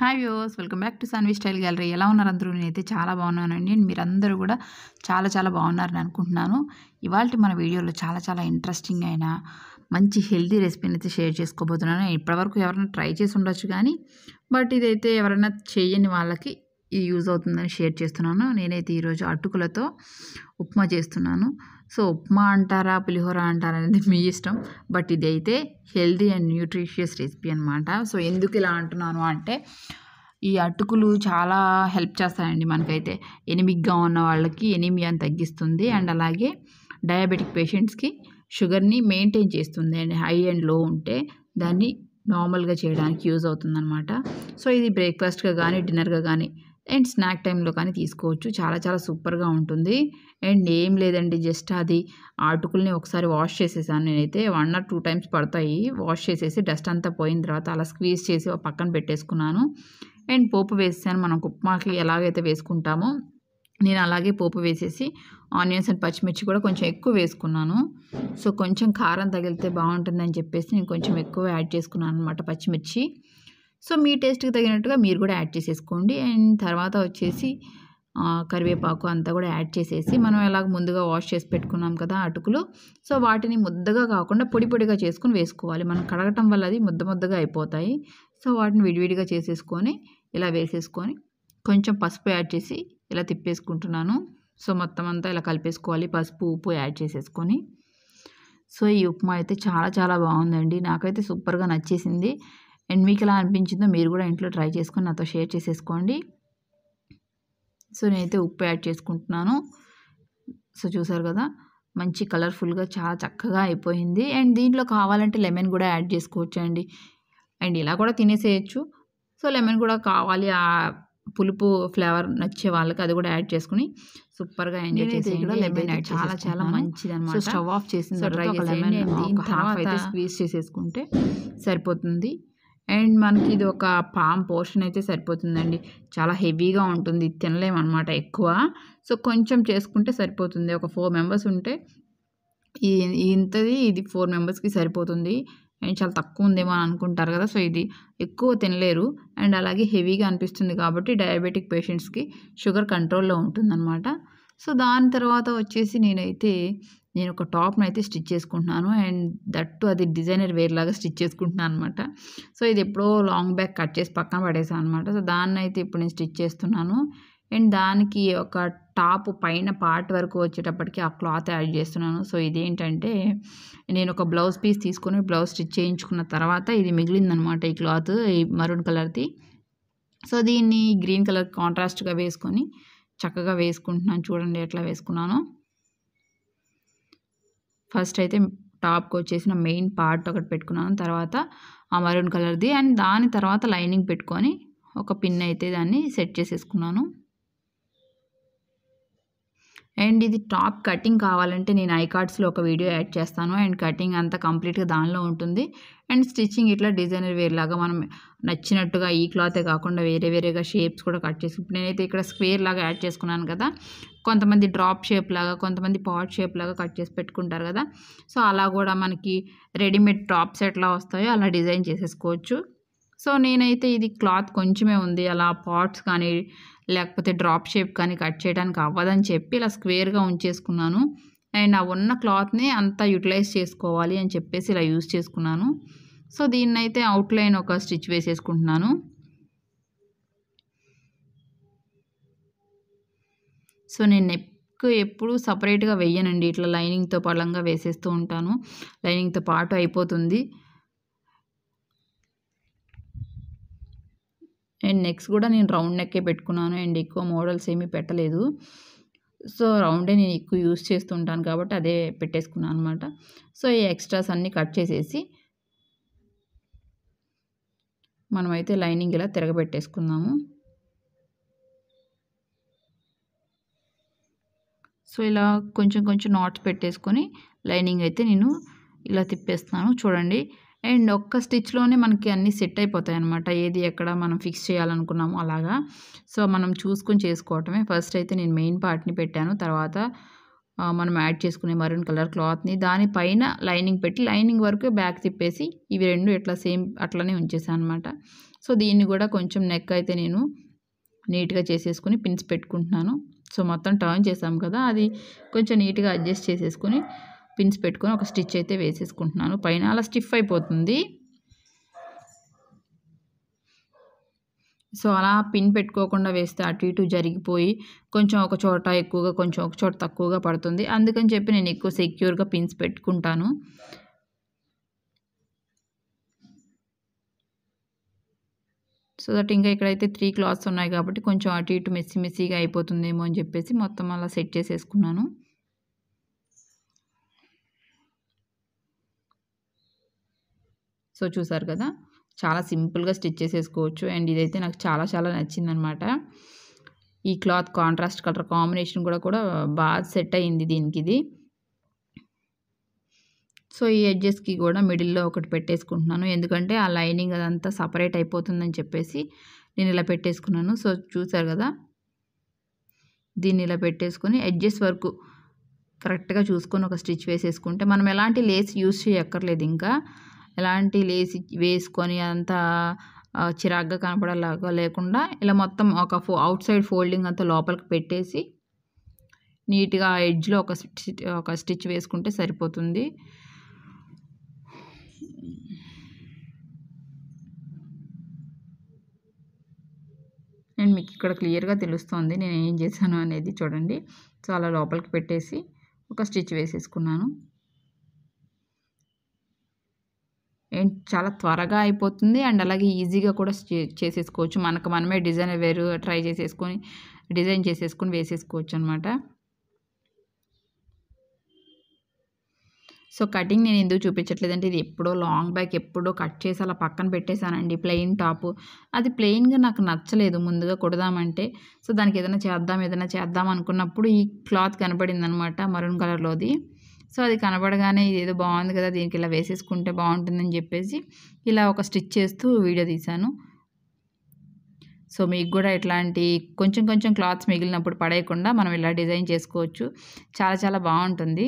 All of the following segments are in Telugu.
hi views welcome back to Sanvi style gallery ఎలా ఉన్నారు అందరూ నేనైతే చాలా బాగున్నానండి అండ్ మీరందరూ కూడా చాలా చాలా బాగున్నారని అనుకుంటున్నాను ఇవాళ మన వీడియోలో చాలా చాలా ఇంట్రెస్టింగ్ అయిన మంచి హెల్తీ రెసిపీని అయితే షేర్ చేసుకోబోతున్నాను ఇప్పటివరకు ఎవరైనా ట్రై చేసి ఉండొచ్చు కానీ బట్ ఇదైతే ఎవరైనా చేయని వాళ్ళకి ఇది యూజ్ అవుతుందని షేర్ చేస్తున్నాను నేనైతే ఈరోజు అటుకులతో ఉప్మా చేస్తున్నాను సో ఉప్మా అంటారా పులిహోర అంటారా అనేది మీ ఇష్టం బట్ ఇది అయితే హెల్దీ అండ్ న్యూట్రిషియస్ రెసిపీ అనమాట సో ఎందుకు ఇలా అంటున్నాను అంటే ఈ అటుకులు చాలా హెల్ప్ చేస్తాయండి మనకైతే ఎనిమిగ్గా ఉన్న వాళ్ళకి ఎనిమియాని తగ్గిస్తుంది అండ్ అలాగే డయాబెటిక్ పేషెంట్స్కి షుగర్ని మెయింటైన్ చేస్తుంది అండ్ హై అండ్ లో ఉంటే దాన్ని నార్మల్గా చేయడానికి యూజ్ అవుతుందన్నమాట సో ఇది బ్రేక్ఫాస్ట్గా కానీ డిన్నర్గా కానీ అండ్ స్నాక్ టైంలో కానీ తీసుకోవచ్చు చాలా చాలా సూపర్గా ఉంటుంది అండ్ ఏం లేదండి జస్ట్ అది ఆటుకుల్ని ఒకసారి వాష్ చేసేసాను నేనైతే వన్ ఆర్ టూ టైమ్స్ పడతాయి వాష్ చేసేసి డస్ట్ అంతా పోయిన తర్వాత అలా స్క్వీజ్ చేసి పక్కన పెట్టేసుకున్నాను అండ్ పోపు వేసాను మనం ఉప్మాకి ఎలాగైతే వేసుకుంటామో నేను అలాగే పోపు వేసేసి ఆనియన్స్ అండ్ పచ్చిమిర్చి కూడా కొంచెం ఎక్కువ వేసుకున్నాను సో కొంచెం కారం తగిలితే బాగుంటుందని చెప్పేసి నేను కొంచెం ఎక్కువ యాడ్ చేసుకున్నాను అనమాట పచ్చిమిర్చి సో మీ టేస్ట్కి తగినట్టుగా మీరు కూడా యాడ్ చేసేసుకోండి అండ్ తర్వాత వచ్చేసి కరివేపాకు అంతా కూడా యాడ్ చేసేసి మనం ఎలాగ ముందుగా వాష్ చేసి పెట్టుకున్నాం కదా అటుకులు సో వాటిని ముద్దగా కాకుండా పొడి పొడిగా చేసుకుని వేసుకోవాలి మనం కడగటం వల్ల అది ముద్ద ముద్దగా అయిపోతాయి సో వాటిని విడివిడిగా చేసేసుకొని ఇలా వేసేసుకొని కొంచెం పసుపు యాడ్ చేసి ఇలా తిప్పేసుకుంటున్నాను సో మొత్తం అంతా ఇలా కలిపేసుకోవాలి పసుపు ఉప్పు యాడ్ చేసేసుకొని సో ఈ ఉప్మా అయితే చాలా చాలా బాగుందండి నాకైతే సూపర్గా నచ్చేసింది అండ్ మీకు ఎలా అనిపించిందో మీరు కూడా ఇంట్లో ట్రై చేసుకొని నాతో షేర్ చేసేసుకోండి సో నేనైతే ఉప్పు యాడ్ చేసుకుంటున్నాను సో చూసారు కదా మంచి కలర్ఫుల్గా చాలా చక్కగా అయిపోయింది అండ్ దీంట్లో కావాలంటే లెమన్ కూడా యాడ్ చేసుకోవచ్చు అండి అండ్ ఇలా కూడా తినేసేయచ్చు సో లెమన్ కూడా కావాలి ఆ పులుపు ఫ్లేవర్ నచ్చే వాళ్ళకి అది కూడా యాడ్ చేసుకుని సూపర్గా ఎంజాయ్ చేసి కూడా లెమన్ యాడ్ చాలా చాలా మంచిది అనమాట స్టవ్ ఆఫ్ చేసిన తర్వాత లెమన్ తర్వాత స్క్వీజ్ చేసేసుకుంటే సరిపోతుంది అండ్ మనకి ఇది ఒక పామ్ పోర్షన్ అయితే సరిపోతుందండి చాలా హెవీగా ఉంటుంది తినలేమన్నమాట ఎక్కువ సో కొంచెం చేసుకుంటే సరిపోతుంది ఒక ఫోర్ మెంబర్స్ ఉంటే ఇంతది ఇది ఫోర్ మెంబర్స్కి సరిపోతుంది అండ్ చాలా తక్కువ ఉందేమో అనుకుంటారు కదా సో ఇది ఎక్కువ తినలేరు అండ్ అలాగే హెవీగా అనిపిస్తుంది కాబట్టి డయాబెటిక్ పేషెంట్స్కి షుగర్ కంట్రోల్లో ఉంటుందన్నమాట సో దాని తర్వాత వచ్చేసి నేనైతే నేను ఒక టాప్ను అయితే స్టిచ్ చేసుకుంటున్నాను అండ్ దట్టు అది డిజైనర్ వేర్ లాగా స్టిచ్ చేసుకుంటున్నాను అనమాట సో ఇది ఎప్పుడో లాంగ్ బ్యాక్ కట్ చేసి పక్కన పడేసాను అనమాట సో దాన్ని అయితే ఇప్పుడు నేను స్టిచ్ చేస్తున్నాను అండ్ దానికి ఒక టాప్ పైన పార్ట్ వరకు వచ్చేటప్పటికి ఆ క్లాత్ యాడ్ చేస్తున్నాను సో ఇదేంటంటే నేను ఒక బ్లౌజ్ పీస్ తీసుకొని బ్లౌజ్ స్టిచ్ చేయించుకున్న తర్వాత ఇది మిగిలిందనమాట ఈ క్లాత్ ఈ మరూన్ కలర్ది సో దీన్ని గ్రీన్ కలర్ కాంట్రాస్ట్గా వేసుకొని చక్కగా వేసుకుంటున్నాను చూడండి ఎట్లా వేసుకున్నాను ఫస్ట్ అయితే టాప్కి వచ్చేసిన మెయిన్ పార్ట్ ఒకటి పెట్టుకున్నాను తర్వాత ఆ మరూన్ కలర్ది అండ్ దాని తర్వాత లైనింగ్ పెట్టుకొని ఒక పిన్ అయితే దాన్ని సెట్ చేసేసుకున్నాను అండ్ ఇది టాప్ కటింగ్ కావాలంటే నేను ఐ కార్డ్స్లో ఒక వీడియో యాడ్ చేస్తాను అండ్ కటింగ్ అంతా కంప్లీట్గా దానిలో ఉంటుంది అండ్ స్టిచ్చింగ్ ఇట్లా డిజైనర్ వేర్ లాగా మనం నచ్చినట్టుగా ఈ క్లాతే కాకుండా వేరే వేరేగా షేప్స్ కూడా కట్ చేసి ఇప్పుడు నేనైతే ఇక్కడ స్క్వేర్ లాగా యాడ్ చేసుకున్నాను కదా కొంతమంది డ్రాప్ షేప్ లాగా కొంతమంది పాట్ షేప్ లాగా కట్ చేసి పెట్టుకుంటారు కదా సో అలా కూడా మనకి రెడీమేడ్ టాప్స్ ఎట్లా వస్తాయో అలా డిజైన్ చేసేసుకోవచ్చు సో నేనైతే ఇది క్లాత్ కొంచెమే ఉంది అలా పాట్స్ కానీ లేకపోతే డ్రాప్ షేప్ కానీ కట్ చేయడానికి అవ్వదని చెప్పి ఇలా స్క్వేర్గా ఉంచేసుకున్నాను అండ్ ఆ ఉన్న క్లాత్ని అంతా యూటిలైజ్ చేసుకోవాలి అని చెప్పేసి ఇలా యూజ్ చేసుకున్నాను సో దీన్ని అయితే అవుట్లైన్ ఒక స్టిచ్ వేసేసుకుంటున్నాను సో నేను నెక్ ఎప్పుడు సపరేట్గా వేయనండి ఇట్లా లైనింగ్తో పలంగా వేసేస్తూ ఉంటాను లైనింగ్తో పాటు అయిపోతుంది అండ్ నెక్స్ట్ కూడా నేను రౌండ్ నెక్కే పెట్టుకున్నాను అండ్ ఎక్కువ మోడల్స్ ఏమీ పెట్టలేదు సో రౌండే నేను ఎక్కువ యూస్ చేస్తుంటాను కాబట్టి అదే పెట్టేసుకున్నాను అనమాట సో ఈ ఎక్స్ట్రాస్ అన్నీ కట్ చేసేసి మనమైతే లైనింగ్ ఇలా తిరగబెట్టేసుకుందాము సో ఇలా కొంచెం కొంచెం నాట్స్ పెట్టేసుకొని లైనింగ్ అయితే నేను ఇలా తిప్పేస్తున్నాను చూడండి అండ్ ఒక్క స్టిచ్లోనే మనకి అన్నీ సెట్ అయిపోతాయి అనమాట ఏది ఎక్కడ మనం ఫిక్స్ చేయాలనుకున్నాము అలాగా సో మనం చూసుకొని చేసుకోవటమే ఫస్ట్ అయితే నేను మెయిన్ పార్ట్ని పెట్టాను తర్వాత మనం యాడ్ చేసుకునే మరూన్ కలర్ క్లాత్ని దానిపైన లైనింగ్ పెట్టి లైనింగ్ వరకు బ్యాక్ తిప్పేసి ఇవి రెండు ఇట్లా సేమ్ అట్లనే ఉంచేసాను అనమాట సో దీన్ని కూడా కొంచెం నెక్ అయితే నేను నీట్గా చేసేసుకుని పిన్స్ పెట్టుకుంటున్నాను సో మొత్తం టర్న్ చేసాం కదా అది కొంచెం నీట్గా అడ్జస్ట్ చేసేసుకుని పిన్స్ పెట్టుకొని ఒక స్టిచ్ అయితే వేసేసుకుంటున్నాను పైన అలా స్టిఫ్ అయిపోతుంది సో అలా పిన్ పెట్టుకోకుండా వేస్తే అటు ఇటు జరిగిపోయి కొంచెం ఒక చోట ఎక్కువగా కొంచెం ఒక చోట తక్కువగా పడుతుంది అందుకని చెప్పి నేను ఎక్కువ సెక్యూర్గా పిన్స్ పెట్టుకుంటాను సో దట్ ఇంకా ఇక్కడైతే త్రీ క్లాత్స్ ఉన్నాయి కాబట్టి కొంచెం అటు ఇటు మెస్సి మెస్సీగా అయిపోతుందేమో అని చెప్పేసి మొత్తం అలా సెట్ చేసేసుకున్నాను సో చూసారు కదా చాలా సింపుల్గా స్టిచ్ చేసేసుకోవచ్చు అండ్ ఇదైతే నాకు చాలా చాలా నచ్చిందనమాట ఈ క్లాత్ కాంట్రాస్ట్ కలర్ కాంబినేషన్ కూడా కూడా బాగా సెట్ అయింది దీనికి ఇది సో ఈ ఎడ్జెస్కి కూడా మిడిల్లో ఒకటి పెట్టేసుకుంటున్నాను ఎందుకంటే ఆ లైనింగ్ అదంతా సపరేట్ అయిపోతుందని చెప్పేసి నేను ఇలా పెట్టేసుకున్నాను సో చూసారు కదా దీన్ని ఇలా పెట్టేసుకొని ఎడ్జెస్ వరకు కరెక్ట్గా చూసుకొని ఒక స్టిచ్ వేసేసుకుంటే మనం ఎలాంటి లేస్ యూస్ చేయక్కర్లేదు ఇంకా ఎలాంటి లేసి వేసుకొని అంతా చిరాగ్గా కనపడేలాగా లేకుండా ఇలా మొత్తం ఒక ఫో అవుట్ సైడ్ ఫోల్డింగ్ అంతా లోపలికి పెట్టేసి నీట్గా ఎడ్జ్లో ఒక ఒక స్టిచ్ వేసుకుంటే సరిపోతుంది నేను మీకు ఇక్కడ క్లియర్గా తెలుస్తుంది నేను ఏం చేశాను అనేది చూడండి సో అలా లోపలికి పెట్టేసి ఒక స్టిచ్ వేసేసుకున్నాను చాలా త్వరగా అయిపోతుంది అండ్ అలాగే ఈజీగా కూడా చేసేసుకోవచ్చు మనకు మనమే డిజైన్ వేరు ట్రై చేసేసుకొని డిజైన్ చేసేసుకొని వేసేసుకోవచ్చు అనమాట సో కటింగ్ నేను ఎందుకు చూపించట్లేదంటే ఇది ఎప్పుడో లాంగ్ బ్యాక్ ఎప్పుడో కట్ చేసి అలా పక్కన పెట్టేశానండి ప్లెయిన్ టాప్ అది ప్లెయిన్గా నాకు నచ్చలేదు ముందుగా కొడదామంటే సో దానికి ఏదైనా చేద్దాం ఏదైనా చేద్దాం అనుకున్నప్పుడు ఈ క్లాత్ కనబడింది అనమాట మరూన్ కలర్లోది సో అది కనబడగానే ఏదో బాగుంది కదా దీనికి ఇలా వేసేసుకుంటే బాగుంటుందని చెప్పేసి ఇలా ఒక స్టిచ్ చేస్తూ వీడియో తీశాను సో మీకు కూడా ఇట్లాంటి కొంచెం కొంచెం క్లాత్స్ మిగిలినప్పుడు పడేయకుండా మనం ఇలా డిజైన్ చేసుకోవచ్చు చాలా చాలా బాగుంటుంది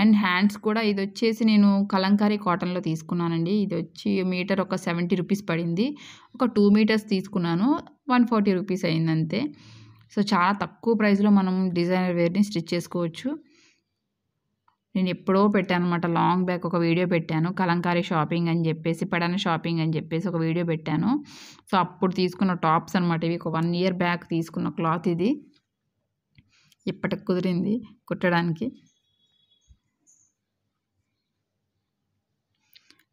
అండ్ హ్యాండ్స్ కూడా ఇది వచ్చేసి నేను కలంకారీ కాటన్లో తీసుకున్నానండి ఇది వచ్చి మీటర్ ఒక సెవెంటీ రూపీస్ పడింది ఒక టూ మీటర్స్ తీసుకున్నాను వన్ ఫార్టీ రూపీస్ అయింది అంతే సో చాలా తక్కువ ప్రైస్లో మనం డిజైనర్ వేర్ని స్టిచ్ చేసుకోవచ్చు నేను ఎప్పుడో పెట్టాను అనమాట లాంగ్ బ్యాక్ ఒక వీడియో పెట్టాను కలంకారీ షాపింగ్ అని చెప్పేసి పడన షాపింగ్ అని చెప్పేసి ఒక వీడియో పెట్టాను సో అప్పుడు తీసుకున్న టాప్స్ అనమాట ఇవి ఒక వన్ ఇయర్ బ్యాక్ తీసుకున్న క్లాత్ ఇది ఇప్పటికి కుదిరింది కుట్టడానికి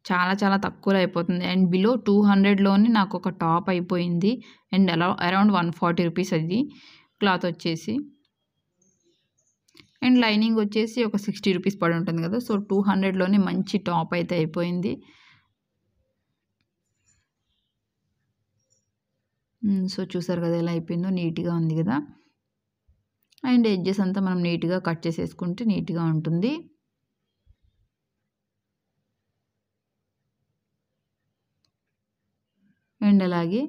చాలా చాలా తక్కువలో అయిపోతుంది అండ్ బిలో టూ హండ్రెడ్లోనే నాకు ఒక టాప్ అయిపోయింది అండ్ అలా అరౌండ్ వన్ ఫార్టీ రూపీస్ అది క్లాత్ వచ్చేసి అండ్ లైనింగ్ వచ్చేసి ఒక సిక్స్టీ రూపీస్ పడి ఉంటుంది కదా సో టూ హండ్రెడ్లోనే మంచి టాప్ అయితే అయిపోయింది సో చూసారు కదా ఎలా అయిపోయిందో నీట్గా ఉంది కదా అండ్ ఎడ్జెస్ అంతా మనం నీట్గా కట్ చేసేసుకుంటే నీట్గా ఉంటుంది అండ్ అలాగే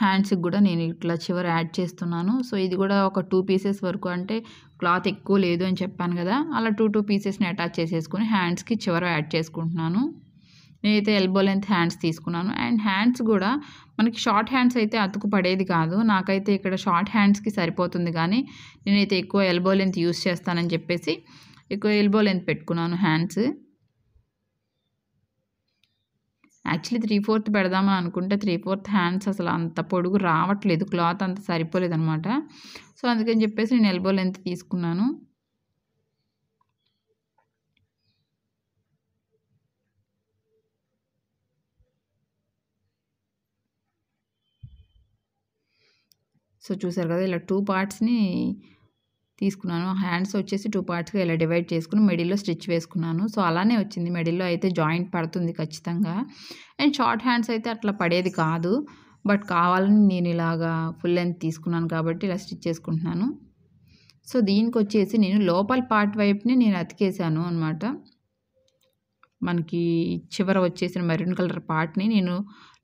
హ్యాండ్స్కి కూడా నేను ఇట్లా చివర యాడ్ చేస్తున్నాను సో ఇది కూడా ఒక టూ పీసెస్ వరకు అంటే క్లాత్ ఎక్కువ లేదు అని చెప్పాను కదా అలా టూ టూ పీసెస్ని అటాచ్ చేసేసుకుని హ్యాండ్స్కి చివర యాడ్ చేసుకుంటున్నాను నేనైతే ఎల్బో లెంత్ హ్యాండ్స్ తీసుకున్నాను అండ్ హ్యాండ్స్ కూడా మనకి షార్ట్ హ్యాండ్స్ అయితే అతుకు పడేది కాదు నాకైతే ఇక్కడ షార్ట్ హ్యాండ్స్కి సరిపోతుంది కానీ నేనైతే ఎక్కువ ఎల్బో లెంత్ యూస్ చేస్తానని చెప్పేసి ఎక్కువ ఎల్బో లెంత్ పెట్టుకున్నాను హ్యాండ్స్ యాక్చువల్లీ త్రీ ఫోర్త్ పెడదామని అనుకుంటే త్రీ ఫోర్త్ హ్యాండ్స్ అసలు అంత పొడుగు రావట్లేదు క్లాత్ అంత సరిపోలేదు అనమాట సో అందుకని చెప్పేసి నేను ఎల్బో లెంత్ తీసుకున్నాను సో చూసారు కదా ఇలా టూ పార్ట్స్ని తీసుకున్నాను హ్యాండ్స్ వచ్చేసి టూ పార్ట్స్గా ఇలా డివైడ్ చేసుకుని మెడిల్లో స్టిచ్ వేసుకున్నాను సో అలానే వచ్చింది మెడిల్లో అయితే జాయింట్ పడుతుంది ఖచ్చితంగా అండ్ షార్ట్ హ్యాండ్స్ అయితే అట్లా పడేది కాదు బట్ కావాలని నేను ఇలాగా ఫుల్ లెంత్ తీసుకున్నాను కాబట్టి ఇలా స్టిచ్ చేసుకుంటున్నాను సో దీనికి వచ్చేసి నేను లోపల పార్ట్ వైపుని నేను అతికేసాను అనమాట మనకి చివర వచ్చేసిన మెరూన్ కలర్ పార్ట్ని నేను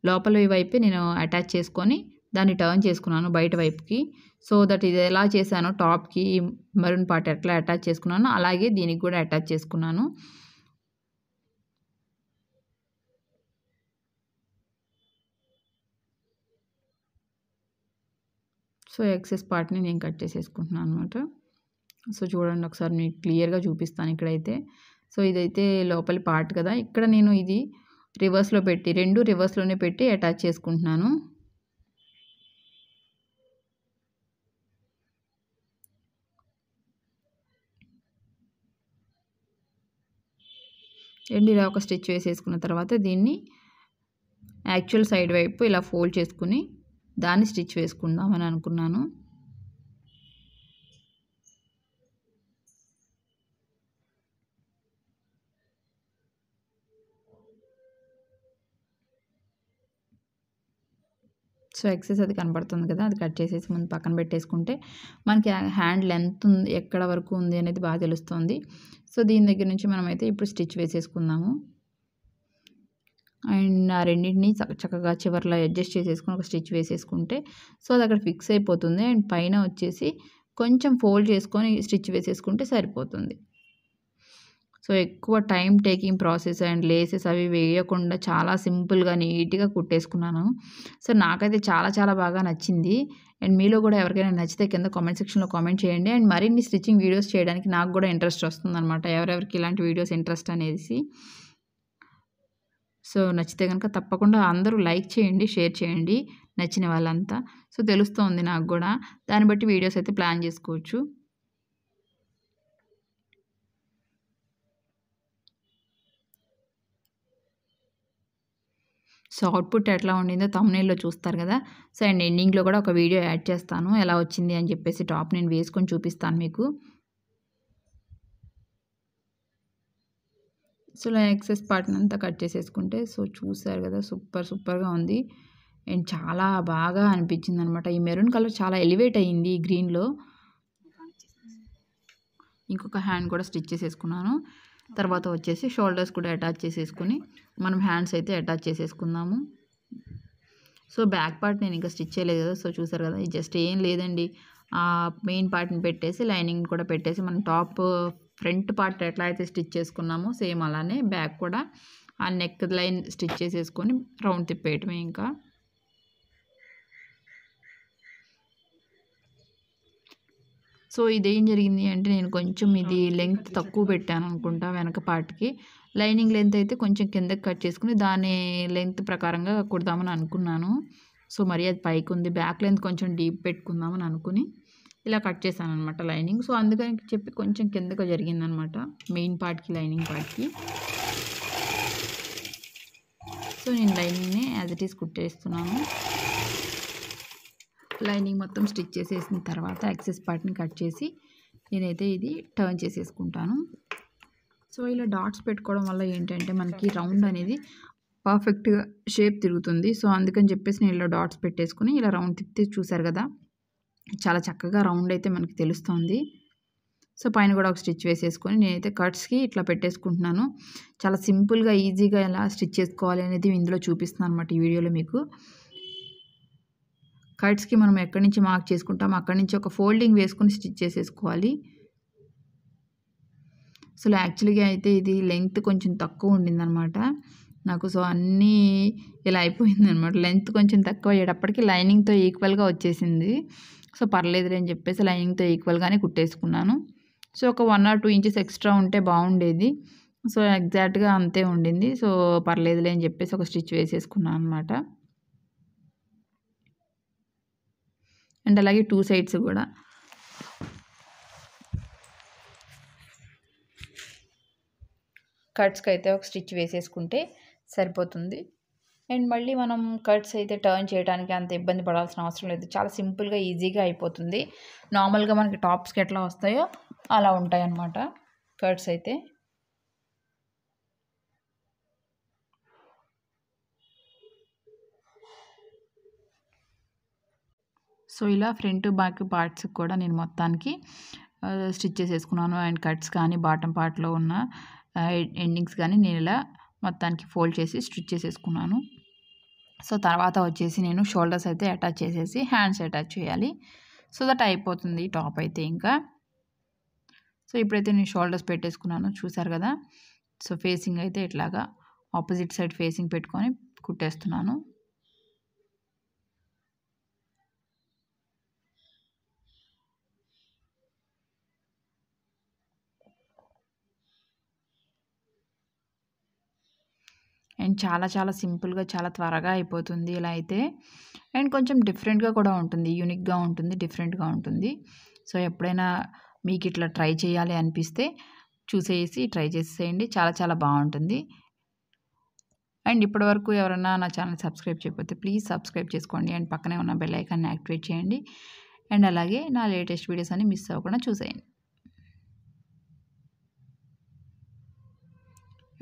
లోపల వైపే నేను అటాచ్ చేసుకొని దాన్ని టర్న్ చేసుకున్నాను బయట వైపుకి సో దట్ ఇది ఎలా చేశానో టాప్కి మరూన్ పార్ట్ ఎట్లా అటాచ్ చేసుకున్నాను అలాగే దీనికి కూడా అటాచ్ చేసుకున్నాను సో ఎక్సెస్ పార్ట్ని నేను కట్ చేసేసుకుంటున్నాను అనమాట సో చూడండి ఒకసారి మీకు క్లియర్గా చూపిస్తాను ఇక్కడైతే సో ఇదైతే లోపలి పార్ట్ కదా ఇక్కడ నేను ఇది రివర్స్లో పెట్టి రెండు రివర్స్లోనే పెట్టి అటాచ్ చేసుకుంటున్నాను రెండు ఇలా ఒక స్టిచ్ వేసేసుకున్న తర్వాత దీన్ని యాక్చువల్ సైడ్ వైపు ఇలా ఫోల్డ్ చేసుకుని దాన్ని స్టిచ్ వేసుకుందామని అనుకున్నాను సో ఎక్సెస్ అది కనబడుతుంది కదా అది కట్ చేసేసి ముందు పక్కన పెట్టేసుకుంటే మనకి హ్యాండ్ లెంత్ ఉంది ఎక్కడ వరకు ఉంది అనేది బాగా తెలుస్తుంది సో దీని దగ్గర నుంచి మనమైతే ఇప్పుడు స్టిచ్ వేసేసుకుందాము అండ్ ఆ రెండింటిని చక్కగా చివరిలో అడ్జస్ట్ చేసేసుకుని ఒక స్టిచ్ వేసేసుకుంటే సో అది అక్కడ ఫిక్స్ అయిపోతుంది అండ్ పైన వచ్చేసి కొంచెం ఫోల్డ్ చేసుకొని స్టిచ్ వేసేసుకుంటే సరిపోతుంది సో ఎక్కువ time taking process and laces అవి వేయకుండా చాలా సింపుల్గా నీట్గా కుట్టేసుకున్నాను సో నాకైతే చాలా చాలా బాగా నచ్చింది అండ్ మీలో కూడా ఎవరికైనా నచ్చితే కింద కామెంట్ సెక్షన్లో కామెంట్ చేయండి అండ్ మరిన్ని స్టిచ్చింగ్ వీడియోస్ చేయడానికి నాకు కూడా ఇంట్రెస్ట్ వస్తుందన్నమాట ఎవరెవరికి ఇలాంటి వీడియోస్ ఇంట్రెస్ట్ అనేసి సో నచ్చితే కనుక తప్పకుండా అందరూ లైక్ చేయండి షేర్ చేయండి నచ్చిన వాళ్ళంతా సో తెలుస్తుంది నాకు కూడా దాన్ని బట్టి వీడియోస్ అయితే ప్లాన్ చేసుకోవచ్చు సో అవుట్పుట్ ఎట్లా ఉండిందో తమ్నేల్లో చూస్తారు కదా సో అండ్ ఎండింగ్లో కూడా ఒక వీడియో యాడ్ చేస్తాను ఎలా వచ్చింది అని చెప్పేసి టాప్ నేను వేసుకొని చూపిస్తాను మీకు సో ఎక్సెస్ పార్ట్ని అంతా కట్ చేసేసుకుంటే సో చూసారు కదా సూపర్ సూపర్గా ఉంది అండ్ చాలా బాగా అనిపించింది అనమాట ఈ మెరూన్ కలర్ చాలా ఎలివేట్ అయ్యింది ఈ గ్రీన్లో ఇంకొక హ్యాండ్ కూడా స్టిచ్ చేసేసుకున్నాను తర్వాత వచ్చేసి షోల్డర్స్ కూడా అటాచ్ చేసేసుకుని మనం హ్యాండ్స్ అయితే అటాచ్ చేసేసుకుందాము సో బ్యాక్ పార్ట్ నేను ఇంకా స్టిచ్ చేయలేదు కదా సో చూసారు కదా ఇది జస్ట్ ఏం లేదండి ఆ మెయిన్ పార్ట్ని పెట్టేసి లైనింగ్ కూడా పెట్టేసి మనం టాప్ ఫ్రంట్ పార్ట్ ఎట్లా అయితే స్టిచ్ చేసుకున్నామో సేమ్ అలానే బ్యాక్ కూడా ఆ నెక్ లైన్ స్టిచ్ చేసేసుకొని రౌండ్ తిప్పేయటమే ఇంకా సో ఇదేం జరిగింది అంటే నేను కొంచెం ఇది లెంగ్త్ తక్కువ పెట్టాను అనుకుంటా వెనక పార్ట్కి లైనింగ్ లెంత్ అయితే కొంచెం కిందకి కట్ చేసుకుని దాని లెంగ్త్ ప్రకారంగా కుడదామని అనుకున్నాను సో మరి అది పైకి ఉంది బ్యాక్ లెంత్ కొంచెం డీప్ పెట్టుకుందామని అనుకుని ఇలా కట్ చేశాను అనమాట లైనింగ్ సో అందుకని చెప్పి కొంచెం కిందకు జరిగిందనమాట మెయిన్ పార్ట్కి లైనింగ్ పార్ట్కి సో నేను లైనింగ్ని యాజ్ ఇట్ ఈస్ కుట్టేస్తున్నాను లైనింగ్ మొత్తం స్టిచ్ చేసేసిన తర్వాత ఎక్సెస్ పార్ట్ని కట్ చేసి నేనైతే ఇది టర్న్ చేసేసుకుంటాను సో ఇలా డాట్స్ పెట్టుకోవడం వల్ల ఏంటంటే మనకి రౌండ్ అనేది పర్ఫెక్ట్గా షేప్ తిరుగుతుంది సో అందుకని చెప్పేసి నేను ఇలా డాట్స్ పెట్టేసుకుని ఇలా రౌండ్ తిప్పితే చూసారు కదా చాలా చక్కగా రౌండ్ అయితే మనకి తెలుస్తుంది సో పైన కూడా ఒక స్టిచ్ వేసేసుకొని నేనైతే కట్స్కి ఇట్లా పెట్టేసుకుంటున్నాను చాలా సింపుల్గా ఈజీగా ఎలా స్టిచ్ చేసుకోవాలి అనేది ఇందులో చూపిస్తున్నాను అనమాట ఈ వీడియోలో మీకు కట్స్కి మనం ఎక్కడి నుంచి మార్క్ చేసుకుంటాం అక్కడి నుంచి ఒక ఫోల్డింగ్ వేసుకుని స్టిచ్ చేసేసుకోవాలి అసలు యాక్చువల్గా అయితే ఇది లెంగ్త్ కొంచెం తక్కువ ఉండిందనమాట నాకు సో అన్నీ ఇలా అయిపోయిందనమాట లెంత్ కొంచెం తక్కువ అయ్యేటప్పటికీ లైనింగ్తో ఈక్వల్గా వచ్చేసింది సో పర్లేదు అని చెప్పేసి లైనింగ్తో ఈక్వల్గానే కుట్టేసుకున్నాను సో ఒక one or two inches extra ఉంటే బాగుండేది సో ఎగ్జాక్ట్గా అంతే ఉండింది సో పర్లేదులే అని చెప్పేసి ఒక స్టిచ్ వేసేసుకున్నాను అనమాట అండ్ అలాగే టూ సైడ్స్ కూడా కట్స్కి అయితే ఒక స్టిచ్ వేసేసుకుంటే సరిపోతుంది అండ్ మళ్ళీ మనం కట్స్ అయితే టర్న్ చేయడానికి అంత ఇబ్బంది పడాల్సిన అవసరం లేదు చాలా సింపుల్గా ఈజీగా అయిపోతుంది నార్మల్గా మనకి టాప్స్కి ఎట్లా వస్తాయో అలా ఉంటాయన్నమాట కట్స్ అయితే సో ఇలా ఫ్రంట్ బ్యాక్ పార్ట్స్ కూడా నేను మొత్తానికి స్టిచ్ చేసేసుకున్నాను అండ్ కట్స్ కానీ బాటమ్ పార్ట్లో ఉన్న ఎండింగ్స్ కానీ నేను ఇలా మొత్తానికి ఫోల్డ్ చేసి స్టిచ్ చేసేసుకున్నాను సో తర్వాత వచ్చేసి నేను షోల్డర్స్ అయితే అటాచ్ చేసేసి హ్యాండ్స్ అటాచ్ చేయాలి సో దట్ అయిపోతుంది టాప్ అయితే ఇంకా సో ఇప్పుడైతే నేను షోల్డర్స్ పెట్టేసుకున్నాను చూసారు కదా సో ఫేసింగ్ అయితే ఇట్లాగా ఆపోజిట్ సైడ్ ఫేసింగ్ పెట్టుకొని కుట్టేస్తున్నాను అండ్ చాలా చాలా సింపుల్గా చాలా త్వరగా అయిపోతుంది ఇలా అయితే అండ్ కొంచెం డిఫరెంట్గా కూడా ఉంటుంది యూనిక్గా ఉంటుంది డిఫరెంట్గా ఉంటుంది సో ఎప్పుడైనా మీకు ఇట్లా ట్రై చేయాలి అనిపిస్తే చూసేసి ట్రై చేసేయండి చాలా చాలా బాగుంటుంది అండ్ ఇప్పటి వరకు ఎవరైనా నా ఛానల్ సబ్స్క్రైబ్ చేయకపోతే ప్లీజ్ సబ్స్క్రైబ్ చేసుకోండి అండ్ పక్కనే ఉన్న బెల్ ఐకాన్ని యాక్టివేట్ చేయండి అండ్ అలాగే నా లేటెస్ట్ వీడియోస్ అన్ని మిస్ అవ్వకుండా చూసేయండి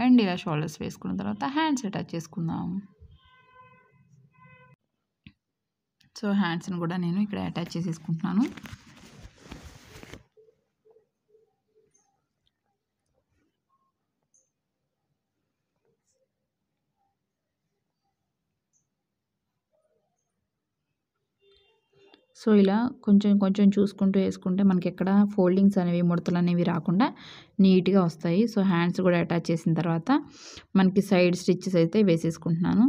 అండ్ ఇలా షోల్డర్స్ వేసుకున్న తర్వాత హ్యాండ్స్ అటాచ్ చేసుకుందాం సో హ్యాండ్స్ని కూడా నేను ఇక్కడ అటాచ్ చేసేసుకుంటున్నాను సో ఇలా కొంచెం కొంచెం చూసుకుంటూ వేసుకుంటే మనకి ఎక్కడ ఫోల్డింగ్స్ అనేవి ముడతలు అనేవి రాకుండా నీట్గా వస్తాయి సో హ్యాండ్స్ కూడా అటాచ్ చేసిన తర్వాత మనకి సైడ్ స్టిచ్చెస్ అయితే వేసేసుకుంటున్నాను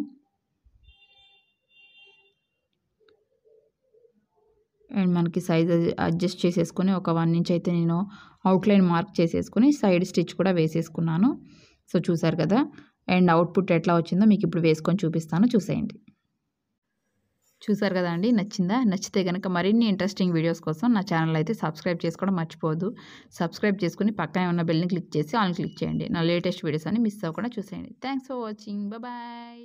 అండ్ మనకి సైజ్ అడ్జస్ట్ చేసేసుకొని ఒక వన్ ఇంచ్ అయితే నేను అవుట్లైన్ మార్క్ చేసేసుకొని సైడ్ స్టిచ్ కూడా వేసేసుకున్నాను సో చూసారు కదా అండ్ అవుట్పుట్ ఎట్లా వచ్చిందో మీకు ఇప్పుడు వేసుకొని చూపిస్తాను చూసేయండి చూసారు కదా అండి నచ్చిందా నచ్చితే కనుక మరిన్ని ఇంట్రెస్టింగ్ వీడియోస్ కోసం నా ఛానల్ అయితే సబ్స్క్రైబ్ చేసుకోవడం మర్చిపోదు సబ్స్క్రైబ్ చేసుకుని పక్కనే ఉన్న బెల్ని క్లిక్ చేసి ఆన్ క్లిక్ చేయండి నా లేటెస్ట్ వీడియోస్ అని మిస్ అవ్వకుండా చూసేయండి థ్యాంక్స్ ఫర్ వాచింగ్ బాయ్